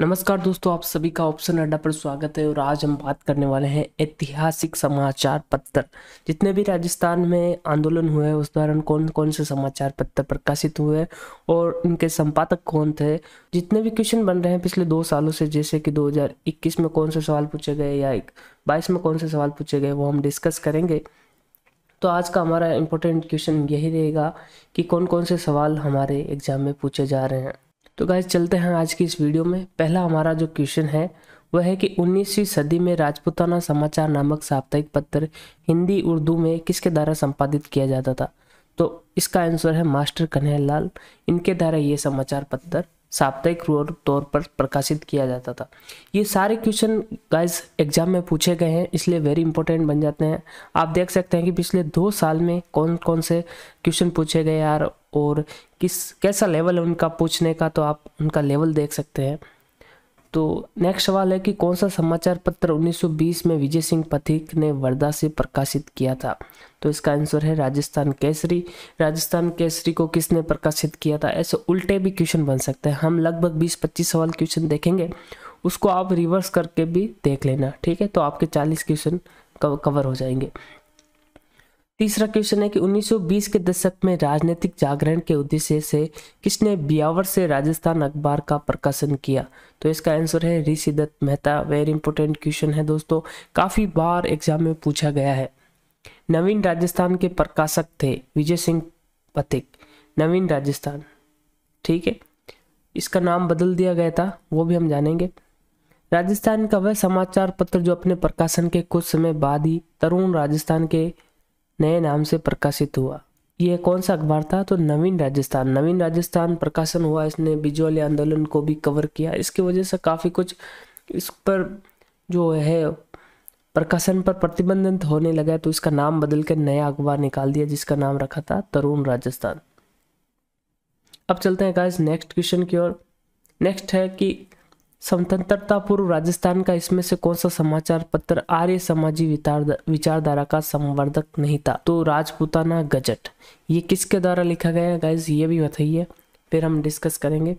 नमस्कार दोस्तों आप सभी का ऑप्शन अड्डा पर स्वागत है और आज हम बात करने वाले हैं ऐतिहासिक समाचार पत्र जितने भी राजस्थान में आंदोलन हुए हैं उस दौरान कौन कौन से समाचार पत्र प्रकाशित हुए और इनके संपादक कौन थे जितने भी क्वेश्चन बन रहे हैं पिछले दो सालों से जैसे कि 2021 में कौन से सवाल पूछे गए या बाईस में कौन से सवाल पूछे गए वो हम डिस्कस करेंगे तो आज का हमारा इम्पोर्टेंट क्वेश्चन यही रहेगा कि कौन कौन से सवाल हमारे एग्जाम में पूछे जा रहे हैं तो गाइज चलते हैं आज की इस वीडियो में पहला हमारा जो क्वेश्चन है वह है कि 19वीं सदी में राजपुताना समाचार नामक साप्ताहिक पत्र हिंदी उर्दू में किसके द्वारा संपादित किया जाता था तो इसका आंसर है मास्टर लाल इनके द्वारा ये समाचार पत्र साप्ताहिक तौर पर प्रकाशित किया जाता था ये सारे क्वेश्चन गाइस एग्जाम में पूछे गए हैं इसलिए वेरी इंपॉर्टेंट बन जाते हैं आप देख सकते हैं कि पिछले दो साल में कौन कौन से क्वेश्चन पूछे गए यार और किस कैसा लेवल है उनका पूछने का तो आप उनका लेवल देख सकते हैं तो नेक्स्ट सवाल है कि कौन सा समाचार पत्र 1920 में विजय सिंह पथिक ने वर्धा से प्रकाशित किया था तो इसका आंसर है राजस्थान केसरी राजस्थान केसरी को किसने प्रकाशित किया था ऐसे उल्टे भी क्वेश्चन बन सकते हैं हम लगभग 20-25 सवाल क्वेश्चन देखेंगे उसको आप रिवर्स करके भी देख लेना ठीक है तो आपके चालीस क्वेश्चन कवर हो जाएंगे तीसरा क्वेश्चन है कि 1920 के दशक में राजनीतिक जागरण के उद्देश्य से किसने बियावर से राजस्थान अखबार का प्रकाशन किया तो इसका आंसर है Rishi Dutt Mehta very important question है दोस्तों काफ़ी बार एग्जाम में पूछा गया है नवीन राजस्थान के प्रकाशक थे विजय सिंह पथिक नवीन राजस्थान ठीक है इसका नाम बदल दिया गया था वो भी हम जानेंगे राजस्थान का वह समाचार पत्र जो अपने प्रकाशन के कुछ समय बाद ही तरुण राजस्थान के नए नाम से प्रकाशित हुआ यह कौन सा अखबार था तो नवीन राजस्थान नवीन राजस्थान प्रकाशन हुआ इसने बिजोले आंदोलन को भी कवर किया इसकी वजह से काफ़ी कुछ इस पर जो है प्रकाशन पर प्रतिबंधित होने लगा तो इसका नाम बदल कर नया अखबार निकाल दिया जिसका नाम रखा था तरुण राजस्थान अब चलते हैं गाइस नेक्स्ट क्वेश्चन की ओर नेक्स्ट है कि स्वतंत्रता पूर्व राजस्थान का इसमें से कौन सा समाचार पत्र आर्य समाजी विचारधारा का संवर्धक नहीं था तो राजपूताना गजट ये किसके द्वारा लिखा गया है गाइज ये भी बताइए फिर हम डिस्कस करेंगे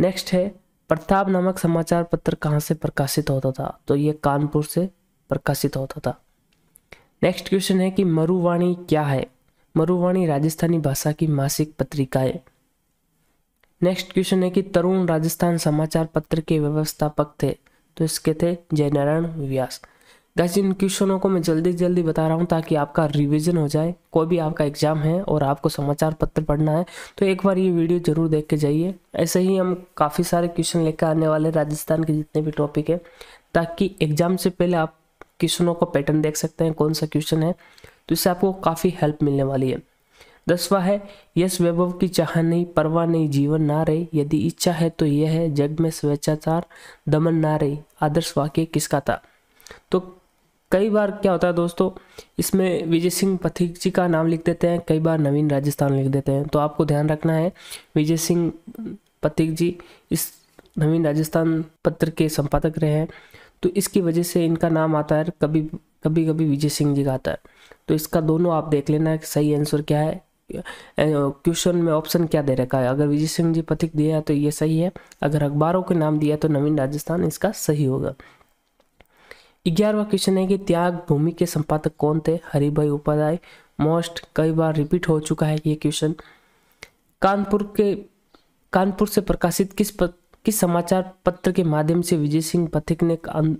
नेक्स्ट है प्रताप नामक समाचार पत्र कहाँ से प्रकाशित होता था तो ये कानपुर से प्रकाशित होता था नेक्स्ट क्वेश्चन है कि मरुवाणी क्या है मरुवाणी राजस्थानी भाषा की मासिक पत्रिका है नेक्स्ट क्वेश्चन है कि तरुण राजस्थान समाचार पत्र के व्यवस्थापक थे तो इसके थे जयनारायण व्यास गैस इन क्वेश्चनों को मैं जल्दी जल्दी बता रहा हूँ ताकि आपका रिवीजन हो जाए कोई भी आपका एग्जाम है और आपको समाचार पत्र पढ़ना है तो एक बार ये वीडियो जरूर देख के जाइए ऐसे ही हम काफ़ी सारे क्वेश्चन लेकर आने वाले राजस्थान के जितने भी टॉपिक है ताकि एग्जाम से पहले आप क्वेश्चनों का पैटर्न देख सकते हैं कौन सा क्वेश्चन है तो इससे आपको काफ़ी हेल्प मिलने वाली है दसवा है यश वैभव की चाह नहीं परवाह नहीं जीवन ना रहे यदि इच्छा है तो यह है जग में स्वेच्छाचार दमन ना रहे आदर्श वाक्य किसका था तो कई बार क्या होता है दोस्तों इसमें विजय सिंह पथिक जी का नाम लिख देते हैं कई बार नवीन राजस्थान लिख देते हैं तो आपको ध्यान रखना है विजय सिंह पथिक जी इस नवीन राजस्थान पत्र के संपादक रहे हैं तो इसकी वजह से इनका नाम आता है कभी कभी कभी विजय सिंह जी का आता है तो इसका दोनों आप देख लेना है सही आंसर क्या है क्वेश्चन में ऑप्शन क्या दे रखा है अगर विजय सिंह जी पथिक दिया है तो ये सही है अगर अखबारों के नाम दिया तो नवीन राजस्थान इसका सही होगा ग्यारहवा क्वेश्चन है कि त्याग भूमि के संपादक कौन थे हरिभाई उपाध्याय मोस्ट कई बार रिपीट हो चुका है ये क्वेश्चन कानपुर के कानपुर से प्रकाशित किस प, किस समाचार पत्र के माध्यम से विजय सिंह पथिक ने अं,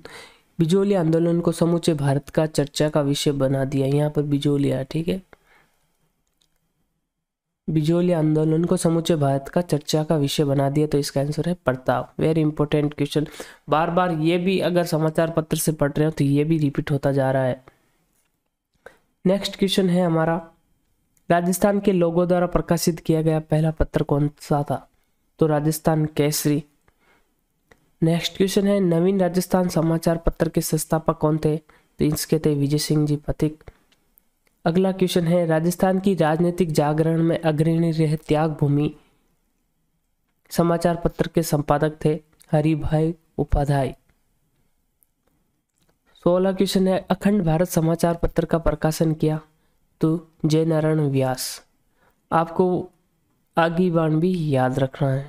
बिजोलिया आंदोलन को समूचे भारत का चर्चा का विषय बना दिया यहाँ पर बिजोलिया ठीक है बिजोली आंदोलन को समूचे भारत का चर्चा का विषय बना दिया तो इसका आंसर है प्रताप वेरी इंपॉर्टेंट क्वेश्चन बार बार ये भी अगर समाचार पत्र से पढ़ रहे हो तो ये भी रिपीट होता जा रहा है नेक्स्ट क्वेश्चन है हमारा राजस्थान के लोगों द्वारा प्रकाशित किया गया पहला पत्र कौन सा था तो राजस्थान केसरी नेक्स्ट क्वेश्चन है नवीन राजस्थान समाचार पत्र के संस्थापक कौन थे तो इसके थे विजय सिंह जी पथिक अगला क्वेश्चन है राजस्थान की राजनीतिक जागरण में अग्रणी रहे त्याग भूमि समाचार पत्र के संपादक थे हरिभाई उपाध्याय सोलह क्वेश्चन है अखंड भारत समाचार पत्र का प्रकाशन किया तो जय नारायण व्यास आपको आगे बाण भी याद रखना है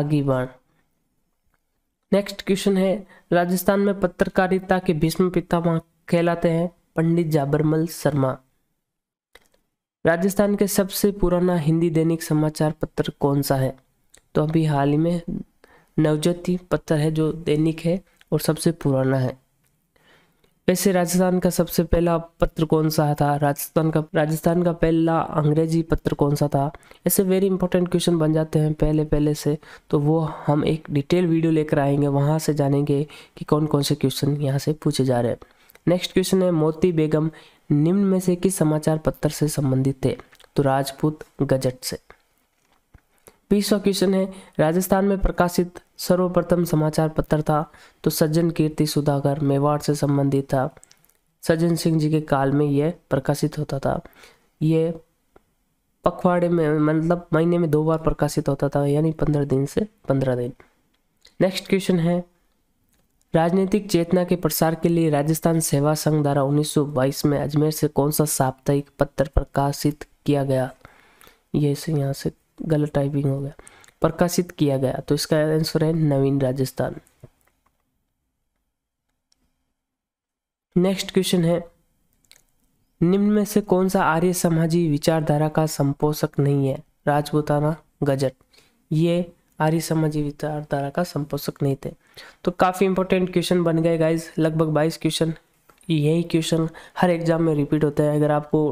आगे बाण नेक्स्ट क्वेश्चन है राजस्थान में पत्रकारिता के भीष्म पितामह कहलाते हैं पंडित जाबरमल शर्मा राजस्थान के सबसे पुराना हिंदी दैनिक समाचार पत्र कौन सा है तो अभी हाल ही में नवज्योति पत्र है जो दैनिक है और सबसे पुराना है वैसे राजस्थान का सबसे पहला पत्र कौन सा था राजस्थान का राजस्थान का पहला अंग्रेजी पत्र कौन सा था ऐसे वेरी इंपॉर्टेंट क्वेश्चन बन जाते हैं पहले पहले से तो वो हम एक डिटेल वीडियो लेकर आएंगे वहाँ से जानेंगे कि कौन कौन से क्वेश्चन यहाँ से पूछे जा रहे हैं नेक्स्ट क्वेश्चन है मोती बेगम निम्न में से किस समाचार पत्र से संबंधित थे तो राजपूत गजट से बीसवा क्वेश्चन है राजस्थान में प्रकाशित सर्वप्रथम समाचार पत्र था तो सज्जन कीर्ति सुधाकर मेवाड़ से संबंधित था सज्जन सिंह जी के काल में यह प्रकाशित होता था यह पखवाड़े में मतलब महीने में दो बार प्रकाशित होता था यानी पंद्रह दिन से पंद्रह दिन नेक्स्ट क्वेश्चन है राजनीतिक चेतना के प्रसार के लिए राजस्थान सेवा संघ द्वारा 1922 में अजमेर से कौन सा साप्ताहिक पत्र प्रकाशित किया गया ये से यहाँ से गलत टाइपिंग हो गया प्रकाशित किया गया तो इसका आंसर है नवीन राजस्थान नेक्स्ट क्वेश्चन है निम्न में से कौन सा आर्य समाजी विचारधारा का संपोषक नहीं है राजपुताना गजट ये आर्य समाजी विचारधारा का संपोषक नहीं थे तो काफ़ी इंपॉर्टेंट क्वेश्चन बन गए गाइज लगभग बाईस क्वेश्चन यही क्वेश्चन हर एग्ज़ाम में रिपीट होता है अगर आपको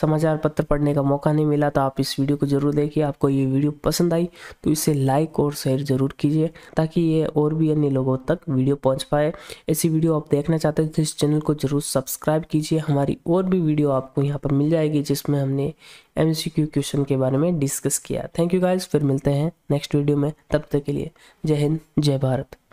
समाचार पत्र पढ़ने का मौका नहीं मिला तो आप इस वीडियो को ज़रूर देखिए आपको ये वीडियो पसंद आई तो इसे लाइक और शेयर ज़रूर कीजिए ताकि ये और भी अन्य लोगों तक वीडियो पहुंच पाए ऐसी वीडियो आप देखना चाहते हैं तो इस चैनल को ज़रूर सब्सक्राइब कीजिए हमारी और भी वीडियो आपको यहाँ पर मिल जाएगी जिसमें हमने एम क्वेश्चन के बारे में डिस्कस किया थैंक यू गाइज फिर मिलते हैं नेक्स्ट वीडियो में तब तक के लिए जय हिंद जय भारत